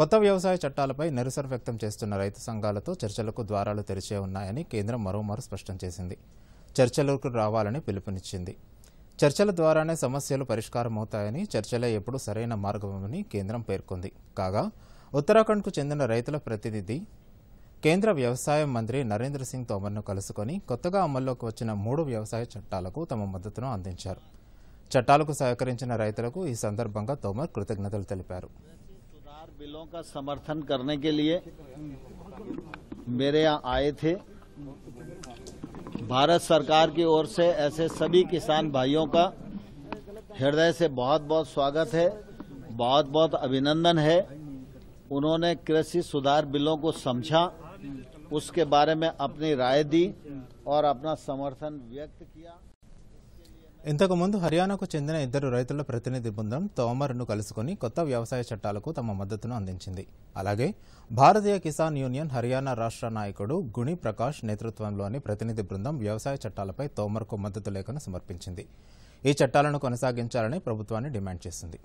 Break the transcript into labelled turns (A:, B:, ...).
A: కొత్త వ్యవసాయ చట్టాలపై నిరసన వ్యక్తం చేస్తున్న రైతు సంఘాలతో చర్చలకు ద్వారాలు తెరిచే ఉన్నాయని కేంద్రం మరోమారు స్పష్టం చేసింది చర్చలకు రావాలని పిలుపునిచ్చింది చర్చల ద్వారానే సమస్యలు పరిష్కారమవుతాయని చర్చలే ఎప్పుడు సరైన మార్గమని కేంద్రం పేర్కొంది కాగా ఉత్తరాఖండ్కు చెందిన రైతుల ప్రతినిధి కేంద్ర వ్యవసాయ మంత్రి నరేంద్ర సింగ్ తోమర్ను కలుసుకొని కొత్తగా అమల్లోకి వచ్చిన మూడు వ్యవసాయ చట్టాలకు తమ మద్దతును అందించారు చట్టాలకు సహకరించిన రైతులకు ఈ సందర్భంగా తోమర్ కృతజ్ఞతలు తెలిపారు
B: चार बिलों का समर्थन करने के लिए मेरे यहाँ आए थे भारत सरकार की ओर से ऐसे सभी किसान भाइयों का हृदय से बहुत बहुत स्वागत है बहुत बहुत अभिनंदन है उन्होंने कृषि सुधार बिलों को समझा उसके बारे में अपनी राय दी और अपना समर्थन व्यक्त किया
A: ఇంతకుముందు హర్యానాకు చెందిన ఇద్దరు రైతుల ప్రతినిధి బృందం తోమర్ను కలుసుకుని కొత్త వ్యవసాయ చట్టాలకు తమ మద్దతును అందించింది అలాగే భారతీయ కిసాన్ యూనియన్ హర్యానా రాష్ట్ర నాయకుడు గుణి ప్రకాష్ నేతృత్వంలోని ప్రతినిధి బృందం వ్యవసాయ చట్టాలపై తోమర్కు మద్దతు లేఖను సమర్పించింది ఈ చట్టాలను కొనసాగించాలని ప్రభుత్వాన్ని డిమాండ్ చేసింది